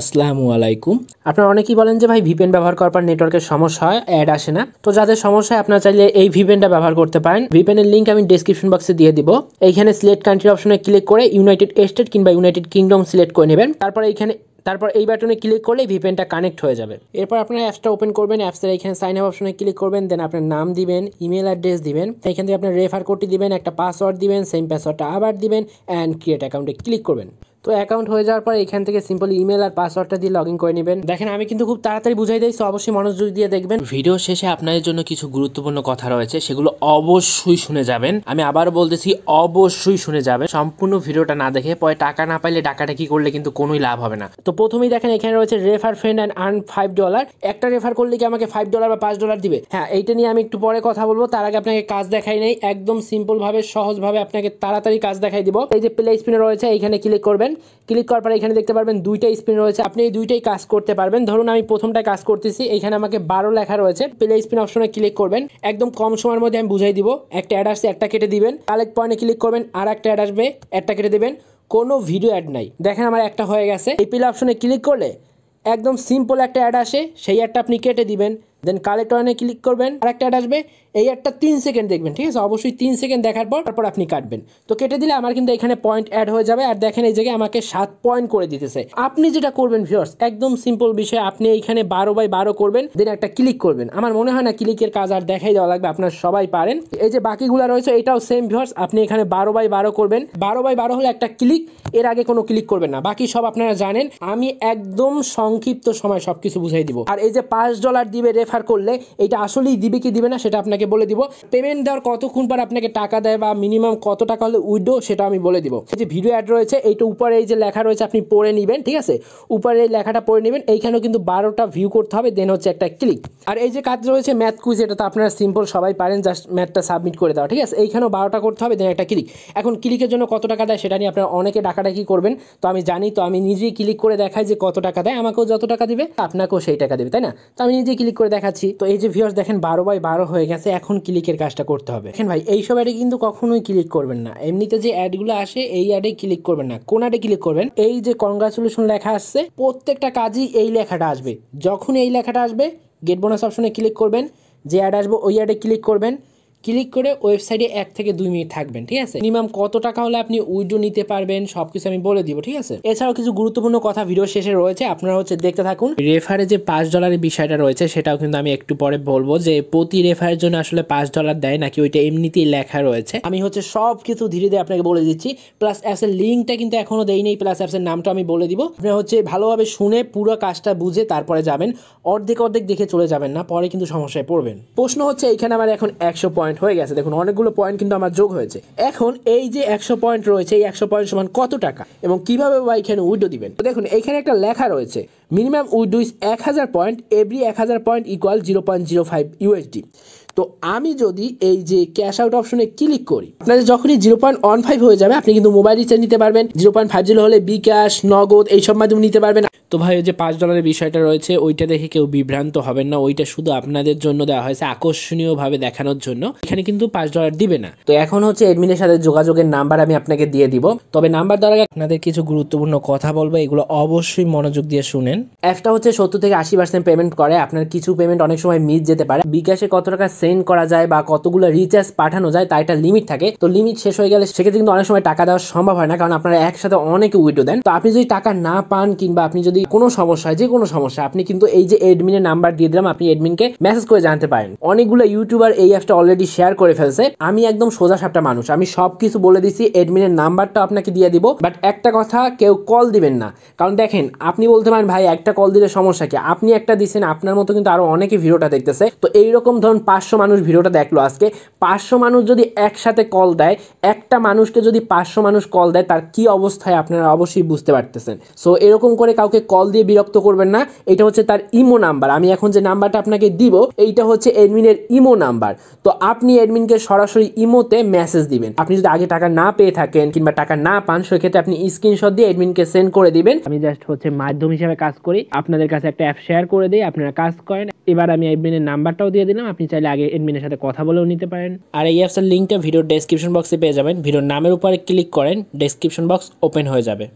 আসসালামু আলাইকুম আপনারা অনেকেই বলেন যে ভাই ভিপেন ব্যবহার করার পর নেটওয়ার্কের সমস্যা হয় অ্যাড আসে না তো যাদের সমস্যা আপনারা চাইলে এই ভিপেনটা ব্যবহার করতে পারেন ভিপেনের লিঙ্ক আমি ডিসক্রিপশন বক্সে দিয়ে দিব এইখানে সিলেক্ট কান্ট্রি অপশনে ক্লিক করে ইউনাইটেড স্টেট কিংবা ইউনাইটেড কিংডম সিলেক্ট করে নেবেন তারপর এইখানে তারপর এই বাটনে ক্লিক করলে ভিপেনটা কানেক্ট হয়ে যাবে এরপর আপনারা অ্যাপসটা ওপেন করবেন অ্যাপসের এখানে সাইন আপ অপশনে ক্লিক করবেন দেন আপনার নাম দিবেন ইমেল অ্যাড্রেস দিবেন এখান থেকে আপনার রেফার কোডটি দিবেন একটা পাসওয়ার্ড দিবেন সেম পাসওয়ার্ডটা আবার দিবেন অ্যান্ড ক্রিয়েট অ্যাকাউন্টে ক্লিক করবেন তো অ্যাকাউন্ট হয়ে যাওয়ার পর এখান থেকে সিম্পল ইমেল আর পাসওয়ার্ডটা দিয়ে লগ ইন করে নেবেন দেখেন আমি কিন্তু খুব তাড়াতাড়ি বুঝাই দিই অবশ্যই মনোযোগ দিয়ে দেখবেন ভিডিও শেষে আপনাদের জন্য কিছু গুরুত্বপূর্ণ কথা রয়েছে সেগুলো অবশ্যই শুনে যাবেন আমি আবার বলতেছি অবশ্যই শুনে যাবেন সম্পূর্ণ ভিডিওটা না দেখে পরে টাকা না পাইলে টাকাটা কি করলে কিন্তু কোনোই লাভ হবে না তো প্রথমেই দেখেন এখানে রয়েছে refer friend and earn five dollar একটা রেফার করলে কি আমাকে ফাইভ ডলার বা পাঁচ ডলার দিবে হ্যাঁ এইটা নিয়ে আমি একটু পরে কথা বলবো তার আগে আপনাকে কাজ দেখাই নেই একদম সিম্পলভাবে সহজভাবে আপনাকে তাড়াতাড়ি কাজ দেখাই দিব এই যে প্লে স্পিনে রয়েছে এইখানে ক্লিক করবেন ক্লিক করার পরে এখানে দেখতে পারবেন দুইটা স্পিন রয়েছে আপনি এই দুইটাই কাজ করতে পারবেন ধরুন আমি প্রথমটা কাজ করতেছি এখানে আমাকে বারো লেখা রয়েছে প্লে স্পিন অপশনে ক্লিক করবেন একদম কম সময়ের মধ্যে আমি বুঝাই দিব একটা অ্যাড আসছে একটা কেটে দিবেন কালেক্ট পয়েন্টে ক্লিক করবেন আর একটা অ্যাড আসবে একটা কেটে দেবেন কোনো ভিডিও অ্যাড নাই দেখেন আমার একটা হয়ে গেছে এই প্লে অপশনে ক্লিক করলে একদম সিম্পল একটা অ্যাড আসে সেই অ্যাডটা আপনি কেটে দিবেন দেন কালেক্ট অনে ক্লিক করবেন আর একটা আসবে এই একটা তিন সেকেন্ড দেখবেন ঠিক আছে অবশ্যই তিন সেকেন্ড দেখার পর তারপর আপনি কাটবেন তো কেটে দিলে আমার কিন্তু এখানে পয়েন্ট অ্যাড হয়ে যাবে আর দেখেন এই জায়গায় আমাকে সাত পয়েন্ট করে দিতেছে আপনি যেটা করবেন ভিওর্স একদম সিম্পল বিষয় আপনি এইখানে বারো বাই বারো করবেন দেন একটা ক্লিক করবেন আমার মনে হয় না ক্লিকের কাজ আর দেখাই দেওয়া লাগবে আপনার সবাই পারেন এই যে বাকিগুলো রয়েছে এটাও সেম ভিউয়ার্স আপনি এখানে বারো বাই বারো করবেন বারো বাই বারো হলে একটা ক্লিক এর আগে কোনো ক্লিক করবেন না বাকি সব আপনারা জানেন আমি একদম সংক্ষিপ্ত সময় সব কিছু বুঝাই দিব আর এই যে পাঁচ ডলার দিবে রেফার ট্রান্সফার করলে এটা আসলেই দিবে কি দিবে না সেটা আপনাকে বলে দিব পেমেন্ট দেওয়ার কতক্ষণ পর আপনাকে টাকা দেয় বা মিনিমাম কত টাকা হলে উইডো সেটা আমি বলে দিব যে ভিডিও অ্যাড রয়েছে এইটা উপরে এই যে লেখা রয়েছে আপনি পড়ে নেবেন ঠিক আছে উপরে এই লেখাটা পড়ে নেবেন এইখানেও কিন্তু বারোটা ভিউ করতে হবে দেন হচ্ছে একটা ক্লিক আর এই যে কাজ রয়েছে ম্যাথ কুইজ এটা তো আপনারা সিম্পল সবাই পারেন জাস্ট ম্যাথটা সাবমিট করে দেওয়া ঠিক আছে এইখানেও বারোটা করতে হবে দেন একটা ক্লিক এখন ক্লিকের জন্য কত টাকা দেয় সেটা নিয়ে আপনারা অনেকে ডাকাডাকি করবেন তো আমি জানি তো আমি নিজেই ক্লিক করে দেখাই যে কত টাকা দেয় আমাকেও যত টাকা দিবে আপনাকেও সেই টাকা দেবে তাই না তো আমি নিজেই ক্লিক করে দেখাচ্ছি তো এই যে ভিউয়ার্স দেখেন বারো বাই বারো হয়ে গেছে এখন ক্লিকের কাজটা করতে হবে দেখেন ভাই এই সব অ্যাডে কিন্তু কখনোই ক্লিক করবেন না এমনিতে যে অ্যাডগুলো আসে এই অ্যাডে ক্লিক করবেন না কোন অ্যাডে ক্লিক করবেন এই যে কংগ্রাচুলেশন লেখা আসছে প্রত্যেকটা কাজই এই লেখাটা আসবে যখন এই লেখাটা আসবে গেট বোনাস অপশনে ক্লিক করবেন যে অ্যাড আসবে ওই অ্যাডে ক্লিক করবেন ক্লিক করে ওয়েবসাইটে এক থেকে দুই মিনিট থাকবেন ঠিক আছে মিনিমাম কত টাকা হলে আপনি উইডো নিতে পারবেন সব কিছু আমি বলে দিব ঠিক আছে এছাড়াও কিছু গুরুত্বপূর্ণ কথা ভিডিও শেষে রয়েছে আপনারা হচ্ছে দেখতে থাকুন রেফারে যে পাঁচ ডলারের বিষয়টা রয়েছে সেটাও কিন্তু আমি একটু পরে বলবো যে প্রতি রেফারের জন্য আসলে পাঁচ ডলার দেয় নাকি ওইটা এমনিতেই লেখা রয়েছে আমি হচ্ছে সব কিছু ধীরে ধীরে আপনাকে বলে দিচ্ছি প্লাস অ্যাপসের লিঙ্কটা কিন্তু এখনও দেই নেই প্লাস অ্যাপসের নামটা আমি বলে দিব আপনারা হচ্ছে ভালোভাবে শুনে পুরো কাজটা বুঝে তারপরে যাবেন অর্ধেক অর্ধেক দেখে চলে যাবেন না পরে কিন্তু সমস্যায় পড়বেন প্রশ্ন হচ্ছে এখানে আমার এখন একশো পয়েন্ট পয়েন্ট হয়ে গেছে দেখুন অনেকগুলো পয়েন্ট কিন্তু আমার যোগ হয়েছে এখন এই যে একশো পয়েন্ট রয়েছে এই একশো পয়েন্ট সমান কত টাকা এবং কিভাবে বা এখানে উইডো দিবেন দেখুন এখানে একটা লেখা রয়েছে মিনিমাম উইডো ইস এক হাজার পয়েন্ট এভরি এক হাজার point equal zero point zero five USD তো আমি যদি এই যে ক্যাশ আউট অপশনে ক্লিক করি আপনাদের যখনই জিরো পয়েন্ট ওয়ান ফাইভ হয়ে যাবে আপনি কিন্তু মোবাইল রিচার্জ নিতে পারবেন জিরো পয়েন্ট ফাইভ জিরো হলে বিকাশ নগদ এইসব মাধ্যমে নিতে পারবেন তো ভাই ওই যে পাঁচ ডলারের বিষয়টা রয়েছে ওইটা দেখে কেউ বিভ্রান্ত হবেন না ওইটা শুধু আপনাদের জন্য দেওয়া হয়েছে আকর্ষণীয়ভাবে দেখানোর জন্য এখানে কিন্তু পাঁচ ডলার দিবে না তো এখন হচ্ছে এডমিনের সাথে যোগাযোগের নাম্বার আমি আপনাকে দিয়ে দিব তবে নাম্বার দ্বারা আপনাদের কিছু গুরুত্বপূর্ণ কথা বলবো এগুলো অবশ্যই মনোযোগ দিয়ে শুনেন অ্যাপটা হচ্ছে সত্তর থেকে আশি পার্সেন্ট পেমেন্ট করে আপনার কিছু পেমেন্ট অনেক সময় মিস যেতে পারে বিকাশে কত টাকা সেন্ড করা যায় বা কতগুলো রিচার্জ পাঠানো যায় তার একটা লিমিট থাকে তো লিমিট শেষ হয়ে গেলে সেক্ষেত্রে কিন্তু অনেক সময় টাকা দেওয়া সম্ভব হয় না কারণ আপনারা একসাথে অনেকে উইডো দেন তো আপনি যদি টাকা না পান কিংবা আপনি যদি কোনো সমস্যা হয় যে কোনো সমস্যা আপনি কিন্তু এই যে এডমিনের নাম্বার দিয়ে দিলাম আপনি এডমিনকে মেসেজ করে জানতে পারেন অনেকগুলো ইউটিউবার এই অ্যাপটা অলরেডি শেয়ার করে ফেলছে আমি একদম সোজা সাপটা মানুষ আমি সব কিছু বলে দিছি এডমিনের নাম্বারটা আপনাকে দিয়ে দিব বাট একটা কথা কেউ কল দিবেন না কারণ দেখেন আপনি বলতে পারেন ভাই একটা কল দিলে সমস্যা কি আপনি একটা দিচ্ছেন আপনার মতো কিন্তু আরো অনেকে ভিডিওটা দেখতেছে তো এইরকম ধরুন পাঁচশো পাঁচশো মানুষ ভিডিওটা দেখলো আজকে পাঁচশো মানুষ যদি একসাথে কল দেয় একটা মানুষকে যদি পাঁচশো মানুষ কল দেয় তার কি অবস্থায় আপনারা অবশ্যই বুঝতে পারতেছেন সো এরকম করে কাউকে কল দিয়ে বিরক্ত করবেন না এটা হচ্ছে তার ইমো নাম্বার আমি এখন যে নাম্বারটা আপনাকে দিব এইটা হচ্ছে অ্যাডমিনের ইমো নাম্বার তো আপনি অ্যাডমিনকে সরাসরি ইমোতে মেসেজ দিবেন আপনি যদি আগে টাকা না পেয়ে থাকেন কিংবা টাকা না পান সেক্ষেত্রে আপনি স্ক্রিনশট দিয়ে অ্যাডমিনকে সেন্ড করে দিবেন আমি জাস্ট হচ্ছে মাধ্যম হিসাবে কাজ করি আপনাদের কাছে একটা অ্যাপ শেয়ার করে দিই আপনারা কাজ করেন এবার আমি অ্যাডমিনের নাম্বারটাও দিয়ে দিলাম আপনি চাইলে আগে অ্যাডমিনের সাথে কথা বলেও নিতে পারেন আর এই অ্যাপসের লিঙ্কটা ভিডিও ডেসক্রিপশন বক্সে পেয়ে যাবেন ভিডিওর নামের উপরে ক্লিক করেন ডেসক্রিপশন বক্স ওপেন হয়ে যাবে